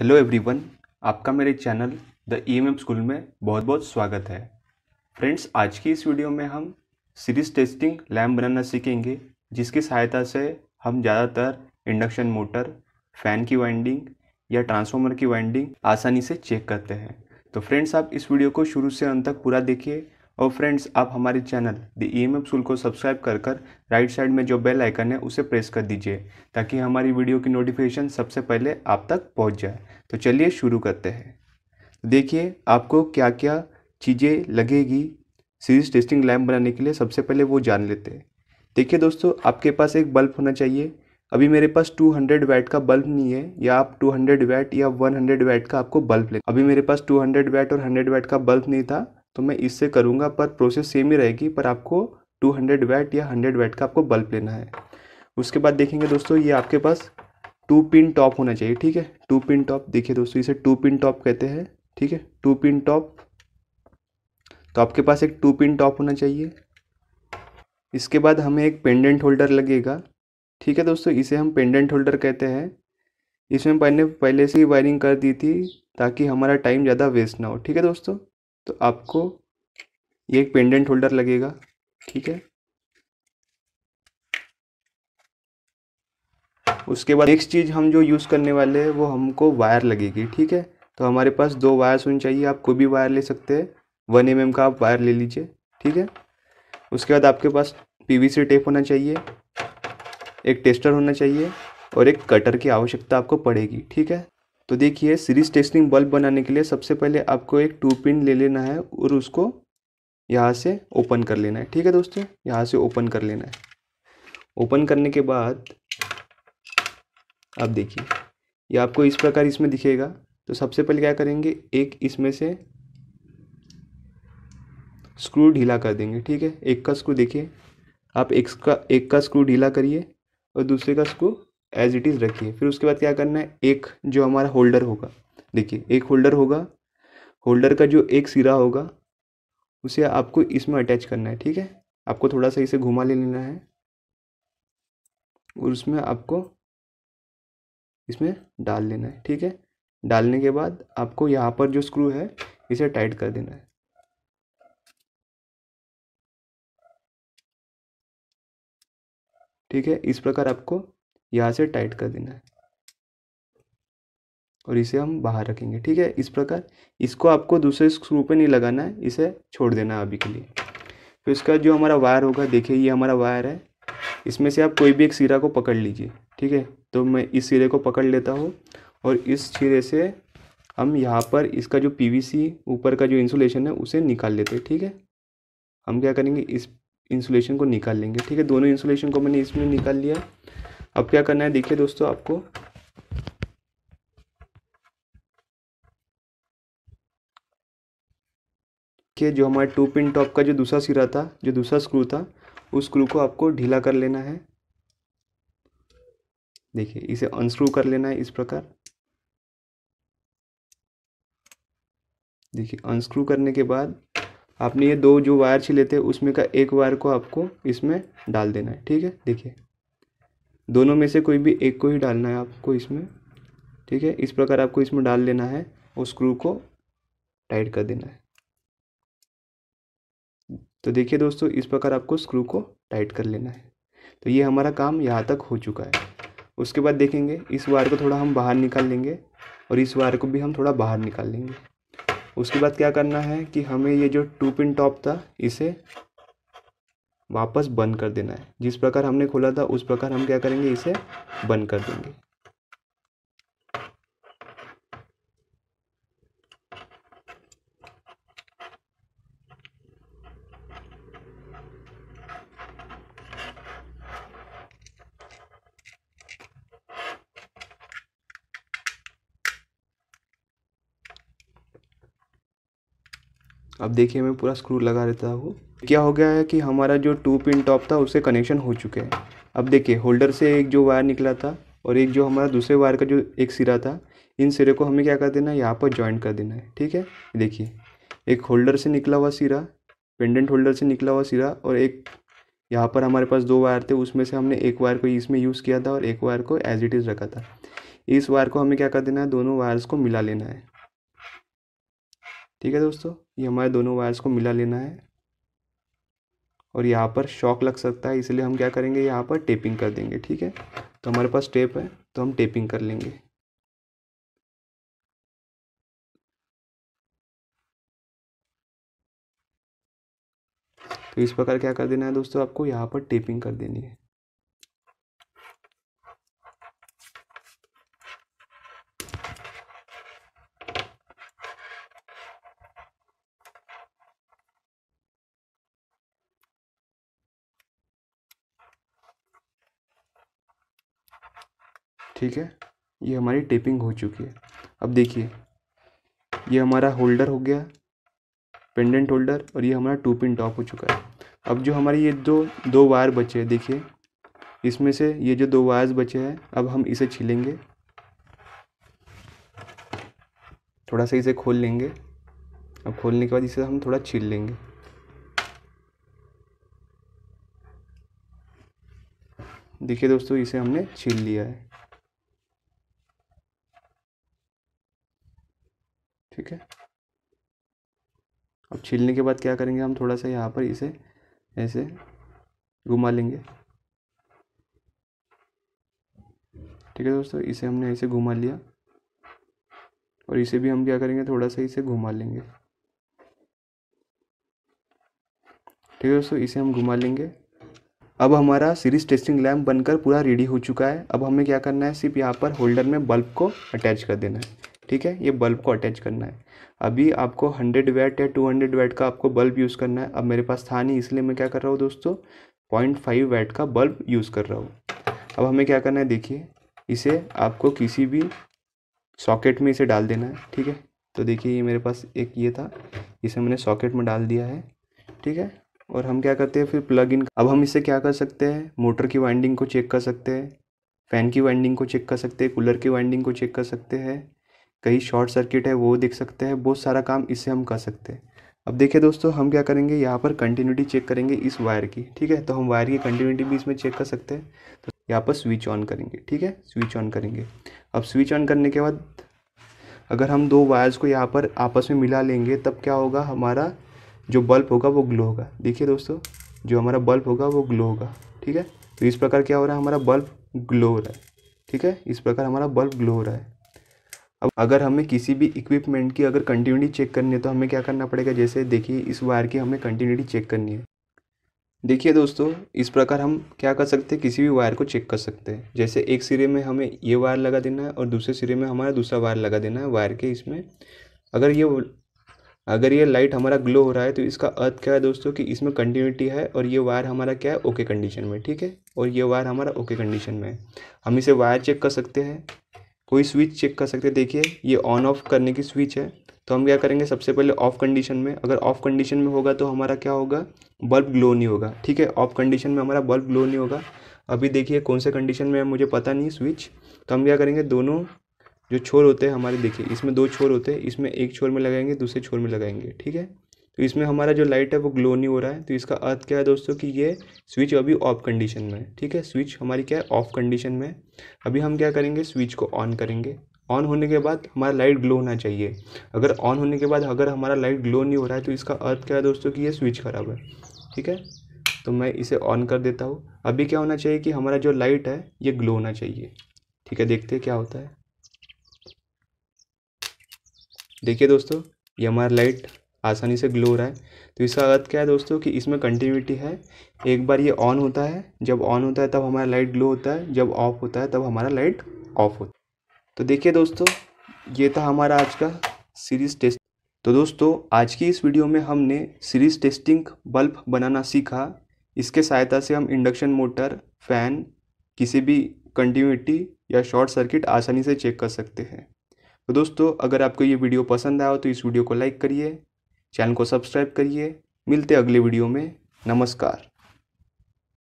hello everyone आपका मेरे channel the EMM school में बहुत बहुत स्वागत है फ्रेंड्स आज की इस वीडियो में हम सीरीज टेस्टिंग लैम्प बनाना सीखेंगे जिसकी सहायता से हम ज़्यादातर इंडक्शन मोटर फ़ैन की वाइंडिंग या ट्रांसफार्मर की वाइंडिंग आसानी से चेक करते हैं तो फ्रेंड्स आप इस वीडियो को शुरू से अंत तक पूरा देखिए और फ्रेंड्स आप हमारे channel the E M school को सब्सक्राइब कर कर राइट साइड में जो बेल आइकन है उसे प्रेस कर दीजिए ताकि हमारी वीडियो की नोटिफिकेशन सबसे पहले आप तक पहुंच जाए तो चलिए शुरू करते हैं देखिए आपको क्या क्या चीज़ें लगेगी सीरीज टेस्टिंग लैम्प बनाने के लिए सबसे पहले वो जान लेते हैं देखिए दोस्तों आपके पास एक बल्ब होना चाहिए अभी मेरे पास 200 वैट का बल्ब नहीं है या आप 200 वैट या 100 वैट का आपको बल्ब ले अभी मेरे पास 200 वैट और 100 वैट का बल्ब नहीं था तो मैं इससे करूँगा पर प्रोसेस सेम ही रहेगी पर आपको 200 वैट या 100 वैट का आपको बल्ब लेना है उसके बाद देखेंगे दोस्तों ये आपके पास टू पिन टॉप होना चाहिए ठीक है टू पिन टॉप देखिए दोस्तों इसे टू पिन टॉप कहते हैं ठीक है टू पिन टॉप तो आपके पास एक टू पिन टॉप होना चाहिए इसके बाद हमें एक पेंडेंट होल्डर लगेगा ठीक है दोस्तों इसे हम पेंडेंट होल्डर कहते हैं इसमें मैंने पहले से ही वायरिंग कर दी थी ताकि हमारा टाइम ज़्यादा वेस्ट ना हो ठीक है दोस्तों तो आपको ये एक पेंडेंट होल्डर लगेगा ठीक है उसके बाद नेक्स्ट चीज़ हम जो यूज़ करने वाले हैं वो हमको वायर लगेगी ठीक है तो हमारे पास दो वायर्स होनी चाहिए आप कोई भी वायर ले सकते हैं वन एम mm का आप वायर ले लीजिए ठीक है उसके बाद आपके पास पीवीसी टेप होना चाहिए एक टेस्टर होना चाहिए और एक कटर की आवश्यकता आपको पड़ेगी ठीक है तो देखिए सीरीज टेस्टिंग बल्ब बनाने के लिए सबसे पहले आपको एक टू पिन ले लेना है और उसको यहाँ से ओपन कर लेना है ठीक है दोस्तों यहाँ से ओपन कर लेना है ओपन करने के बाद आप देखिए ये आपको इस प्रकार इसमें दिखेगा तो सबसे पहले क्या करेंगे एक इसमें से स्क्रू ढीला कर देंगे ठीक है एक का स्क्रू देखिए आप एक का एक का स्क्रू ढीला करिए और दूसरे का स्क्रू एज इट इज़ रखिए फिर उसके बाद क्या करना है एक जो हमारा होल्डर होगा देखिए एक होल्डर होगा होल्डर का जो एक सिरा होगा उसे आपको इसमें अटैच करना है ठीक है आपको थोड़ा सा इसे घुमा ले लेना है और उसमें आपको इसमें डाल लेना है ठीक है डालने के बाद आपको यहाँ पर जो स्क्रू है इसे टाइट कर देना है ठीक है इस प्रकार आपको यहाँ से टाइट कर देना है और इसे हम बाहर रखेंगे ठीक है इस प्रकार इसको आपको दूसरे स्क्रू पे नहीं लगाना है इसे छोड़ देना है अभी के लिए फिर तो इसका जो हमारा वायर होगा देखिए ये हमारा वायर है इसमें से आप कोई भी एक सिरा को पकड़ लीजिए ठीक है तो मैं इस सिरे को पकड़ लेता हूँ और इस सिरे से हम यहाँ पर इसका जो पीवीसी ऊपर का जो इंसुलेशन है उसे निकाल लेते हैं ठीक है हम क्या करेंगे इस इंसुलेशन को निकाल लेंगे ठीक है दोनों इंसुलेशन को मैंने इसमें निकाल लिया अब क्या करना है देखिए दोस्तों आपको कि जो हमारे टू पिन टॉप का जो दूसरा सिरा था जो दूसरा स्क्रू था उस स्क्रू को आपको ढीला कर लेना है देखिए इसे अनस्क्रू कर लेना है इस प्रकार देखिए अनस्क्रू करने के बाद आपने ये दो जो वायर छिले थे उसमें का एक वायर को आपको इसमें डाल देना है ठीक है देखिए दोनों में से कोई भी एक को ही डालना है आपको इसमें ठीक है इस प्रकार आपको इसमें डाल लेना है और स्क्रू को टाइट कर देना है तो देखिए दोस्तों इस प्रकार आपको स्क्रू को टाइट कर लेना है तो ये हमारा काम यहाँ तक हो चुका है उसके बाद देखेंगे इस वायर को थोड़ा हम बाहर निकाल लेंगे और इस वायर को भी हम थोड़ा बाहर निकाल लेंगे उसके बाद क्या करना है कि हमें ये जो टू पिन टॉप था इसे वापस बंद कर देना है जिस प्रकार हमने खोला था उस प्रकार हम क्या करेंगे इसे बंद कर देंगे अब देखिए मैं पूरा स्क्रू लगा रहता हूँ क्या हो गया है कि हमारा जो टू पिन टॉप था उससे कनेक्शन हो चुके हैं अब देखिए होल्डर से एक जो वायर निकला था और एक जो हमारा दूसरे वायर का जो एक सिरा था इन सिरे को हमें क्या कर देना है यहाँ पर जॉइंट कर देना है ठीक है देखिए एक होल्डर से निकला हुआ सिरा पेंडेंट होल्डर से निकला हुआ सिरा और एक यहाँ पर हमारे पास दो वायर थे उसमें से हमने एक वायर को इसमें यूज़ किया था और एक वायर को एज इट इज़ रखा था इस वायर को हमें क्या कर देना है दोनों वायर्स को मिला लेना है ठीक है दोस्तों ये हमारे दोनों वायर्स को मिला लेना है और यहाँ पर शॉक लग सकता है इसलिए हम क्या करेंगे यहाँ पर टेपिंग कर देंगे ठीक है तो हमारे पास टेप है तो हम टेपिंग कर लेंगे तो इस प्रकार क्या कर देना है दोस्तों आपको यहाँ पर टेपिंग कर देनी है ठीक है ये हमारी टेपिंग हो चुकी है अब देखिए ये हमारा होल्डर हो गया पेंडेंट होल्डर और ये हमारा टू पिन टॉप हो चुका है अब जो हमारी ये दो दो वायर बचे हैं देखिए इसमें से ये जो दो वायर्स बचे हैं अब हम इसे छीलेंगे थोड़ा सा इसे खोल लेंगे अब खोलने के बाद इसे हम थोड़ा छील लेंगे देखिए दोस्तों इसे हमने छील लिया है ठीक है अब छीलने के बाद क्या करेंगे हम थोड़ा सा यहाँ पर इसे ऐसे घुमा लेंगे ठीक है दोस्तों इसे हमने ऐसे घुमा लिया और इसे भी हम क्या करेंगे थोड़ा सा इसे घुमा लेंगे ठीक है दोस्तों इसे हम घुमा लेंगे अब हमारा सीरीज टेस्टिंग लैम्प बनकर पूरा रेडी हो चुका है अब हमें क्या करना है सिर्फ यहाँ पर होल्डर में बल्ब को अटैच कर देना है ठीक है ये बल्ब को अटैच करना है अभी आपको हंड्रेड वैट या टू हंड्रेड वैट का आपको बल्ब यूज़ करना है अब मेरे पास था नहीं इसलिए मैं क्या कर रहा हूँ दोस्तों पॉइंट फाइव वैट का बल्ब यूज़ कर रहा हूँ अब हमें क्या करना है देखिए इसे आपको किसी भी सॉकेट में इसे डाल देना है ठीक है तो देखिए ये मेरे पास एक ये था इसे मैंने सॉकेट में डाल दिया है ठीक है और हम क्या करते हैं फिर प्लग इन अब हम इसे क्या कर सकते हैं मोटर की वाइंडिंग को चेक कर सकते हैं फ़ैन की वाइंडिंग को चेक कर सकते हैं कूलर की वाइंडिंग को चेक कर सकते हैं कहीं शॉर्ट सर्किट है वो दिख सकते हैं बहुत सारा काम इससे हम कर सकते हैं अब देखिए दोस्तों हम क्या करेंगे यहाँ पर कंटिन्यूटी चेक करेंगे इस वायर की ठीक है तो हम वायर की कंटिन्यूटी भी इसमें चेक कर सकते हैं तो यहाँ पर स्विच ऑन करेंगे ठीक है स्विच ऑन करेंगे अब स्विच ऑन करने के बाद अगर हम दो वायर्स को यहाँ पर आपस में मिला लेंगे तब क्या होगा हमारा जो बल्ब होगा वो ग्लो होगा देखिए दोस्तों जो हमारा बल्ब होगा वो ग्लो होगा ठीक है तो इस प्रकार क्या हो रहा है हमारा बल्ब ग्लो हो रहा है ठीक है इस प्रकार हमारा बल्ब ग्लो हो रहा है अब अगर हमें किसी भी इक्विपमेंट की अगर कंटिन्यूटी चेक करनी है तो हमें क्या करना पड़ेगा जैसे देखिए इस वायर की हमें कंटिन्यूटी चेक करनी है देखिए दोस्तों इस प्रकार हम क्या कर सकते हैं किसी भी वायर को चेक कर सकते हैं जैसे एक सिरे में हमें ये वायर लगा देना है और दूसरे सिरे में हमारा दूसरा वायर लगा देना है वायर के इसमें अगर ये अगर ये लाइट हमारा ग्लो हो रहा है तो इसका अर्थ क्या है दोस्तों कि इसमें कंटिन्यूटी है और ये वायर हमारा क्या है ओके कंडीशन में ठीक है और ये वायर हमारा ओके कंडीशन में है हम इसे वायर चेक कर सकते हैं कोई स्विच चेक कर सकते हैं देखिए ये ऑन ऑफ करने की स्विच है तो हम क्या करेंगे सबसे पहले ऑफ कंडीशन में अगर ऑफ कंडीशन में होगा तो हमारा क्या होगा बल्ब ग्लो नहीं होगा ठीक है ऑफ कंडीशन में हमारा बल्ब ग्लो नहीं होगा अभी देखिए कौन से कंडीशन में है मुझे पता नहीं स्विच तो हम क्या करेंगे दोनों जो छोर होते हैं हमारे देखिए इसमें दो छोर होते हैं इसमें एक छोर में लगाएंगे दूसरे छोर में लगाएंगे ठीक है तो इसमें हमारा जो लाइट है वो ग्लो नहीं हो रहा है तो इसका अर्थ क्या है दोस्तों कि ये स्विच अभी ऑफ कंडीशन में है ठीक है स्विच हमारी क्या है ऑफ कंडीशन में है अभी हम क्या करेंगे स्विच को ऑन करेंगे ऑन होने के बाद हमारा लाइट ग्लो होना चाहिए अगर ऑन होने के बाद अगर हमारा लाइट ग्लो नहीं हो रहा है तो इसका अर्थ क्या है दोस्तों कि ये स्विच खराब है ठीक है तो मैं इसे ऑन कर देता हूँ अभी क्या होना चाहिए कि हमारा जो लाइट है ये ग्लो होना चाहिए ठीक है देखते हैं क्या होता है देखिए दोस्तों ये हमारा लाइट आसानी से ग्लो रहा है तो इसका अर्थ क्या है दोस्तों कि इसमें कंटिन्यूटी है एक बार ये ऑन होता है जब ऑन होता है तब हमारा लाइट ग्लो होता है जब ऑफ होता है तब हमारा लाइट ऑफ होता है तो देखिए दोस्तों ये था हमारा आज का सीरीज़ टेस्ट तो दोस्तों आज की इस वीडियो में हमने सीरीज़ टेस्टिंग बल्ब बनाना सीखा इसके सहायता से हम इंडक्शन मोटर फ़ैन किसी भी कंटिन्यूटी या शॉर्ट सर्किट आसानी से चेक कर सकते हैं तो दोस्तों अगर आपको ये वीडियो पसंद आया हो तो इस वीडियो को लाइक करिए चैनल को सब्सक्राइब करिए मिलते अगले वीडियो में नमस्कार